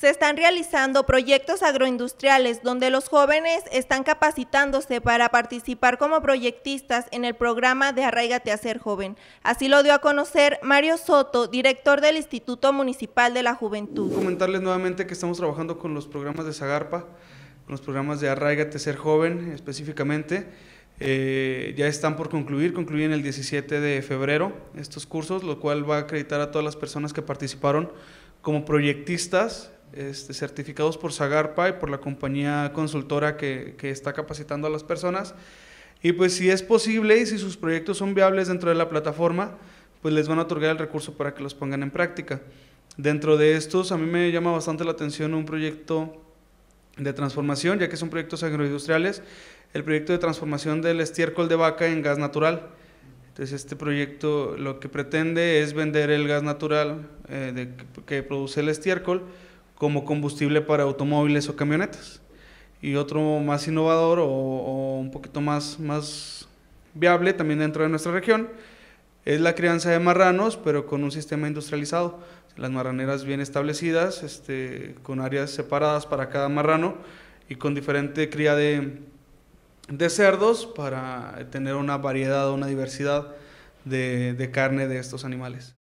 se están realizando proyectos agroindustriales donde los jóvenes están capacitándose para participar como proyectistas en el programa de Arraigate a ser joven. Así lo dio a conocer Mario Soto, director del Instituto Municipal de la Juventud. Comentarles nuevamente que estamos trabajando con los programas de Zagarpa, con los programas de Arraigate a ser joven específicamente. Eh, ya están por concluir, concluyen el 17 de febrero estos cursos, lo cual va a acreditar a todas las personas que participaron como proyectistas este, certificados por Sagarpa y por la compañía consultora que, que está capacitando a las personas. Y pues si es posible y si sus proyectos son viables dentro de la plataforma, pues les van a otorgar el recurso para que los pongan en práctica. Dentro de estos, a mí me llama bastante la atención un proyecto de transformación, ya que son proyectos agroindustriales, el proyecto de transformación del estiércol de vaca en gas natural. Entonces, este proyecto lo que pretende es vender el gas natural eh, que produce el estiércol como combustible para automóviles o camionetas. Y otro más innovador o, un poquito más, más viable también dentro de nuestra región es la crianza de marranos, pero con un sistema industrializado. Las marraneras bien establecidas, este, con áreas separadas para cada marrano y con diferente cría de, de cerdos para tener una variedad, una diversidad de carne de estos animales.